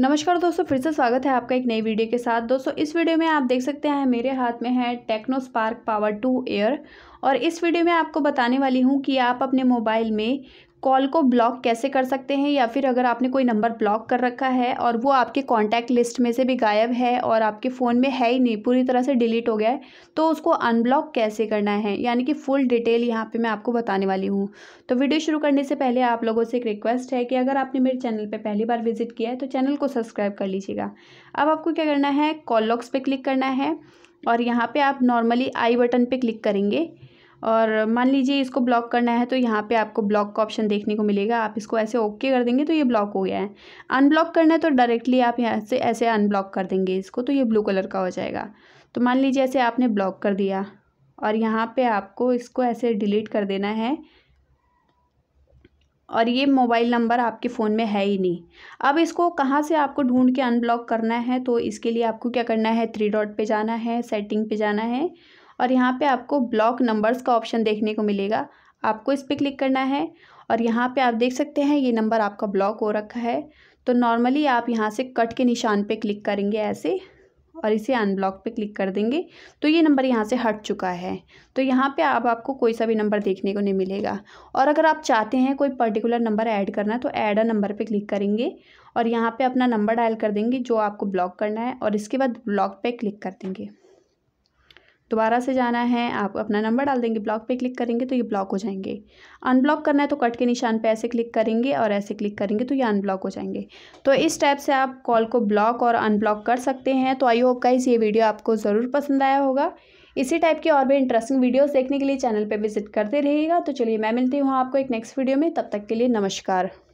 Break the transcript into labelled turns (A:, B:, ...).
A: नमस्कार दोस्तों फिर से स्वागत है आपका एक नई वीडियो के साथ दोस्तों इस वीडियो में आप देख सकते हैं मेरे हाथ में है Tecno Spark Power two Air और इस वीडियो में आपको बताने वाली हूँ कि आप अपने मोबाइल में कॉल को ब्लॉक कैसे कर सकते हैं या फिर अगर आपने कोई नंबर ब्लॉक कर रखा है और वो आपके कॉन्टैक्ट लिस्ट में से भी गायब है और आपके फ़ोन में है ही नहीं पूरी तरह से डिलीट हो गया है तो उसको अनब्लॉक कैसे करना है यानी कि फुल डिटेल यहाँ पे मैं आपको बताने वाली हूँ तो वीडियो शुरू करने से पहले आप लोगों से एक रिक्वेस्ट है कि अगर आपने मेरे चैनल पर पहली बार विजिट किया है तो चैनल को सब्सक्राइब कर लीजिएगा अब आपको क्या करना है कॉल लॉक्स पर क्लिक करना है और यहाँ पर आप नॉर्मली आई बटन पर क्लिक करेंगे और मान लीजिए इसको ब्लॉक करना है तो यहाँ पे आपको ब्लॉक का ऑप्शन देखने को मिलेगा आप इसको ऐसे ओके कर देंगे तो ये ब्लॉक हो गया है अनब्लॉक करना है तो डायरेक्टली आप यहाँ से ऐसे अनब्लॉक कर देंगे इसको तो ये ब्लू कलर का हो जाएगा तो मान लीजिए ऐसे आपने ब्लॉक कर दिया और यहाँ पर आपको इसको ऐसे डिलीट कर देना है और ये मोबाइल नंबर आपके फ़ोन में है ही नहीं अब इसको कहाँ से आपको ढूंढ के अनब्लॉक करना है तो इसके लिए आपको क्या करना है थ्री डॉट पे जाना है सेटिंग पे जाना है और यहाँ पे आपको ब्लॉक नंबर्स का ऑप्शन देखने को मिलेगा आपको इस पर क्लिक करना है और यहाँ पे आप देख सकते हैं ये नंबर आपका ब्लॉक हो रखा है तो नॉर्मली आप यहाँ से कट के निशान पे क्लिक करेंगे ऐसे और इसे अनब्लॉक पे क्लिक कर देंगे तो ये नंबर यहाँ से हट चुका है तो यहाँ पे आप आपको कोई सा भी नंबर देखने को नहीं मिलेगा और अगर आप चाहते हैं कोई पर्टिकुलर नंबर ऐड करना तो ऐड अ नंबर पे क्लिक करेंगे और यहाँ पे अपना नंबर डायल कर देंगे जो आपको ब्लॉक करना है और इसके बाद ब्लॉक पे क्लिक कर देंगे दोबारा से जाना है आप अपना नंबर डाल देंगे ब्लॉक पे क्लिक करेंगे तो ये ब्लॉक हो जाएंगे अनब्लॉक करना है तो कट के निशान पे ऐसे क्लिक करेंगे और ऐसे क्लिक करेंगे तो ये अनब्लॉक हो जाएंगे तो इस टाइप से आप कॉल को ब्लॉक और अनब्लॉक कर सकते हैं तो आई होप गाइज ये वीडियो आपको ज़रूर पसंद आया होगा इसी टाइप की और भी इंटरेस्टिंग वीडियोज़ देखने के लिए चैनल पर विजिट करते रहिएगा तो चलिए मैं मिलती हूँ आपको एक नेक्स्ट वीडियो में तब तक के लिए नमस्कार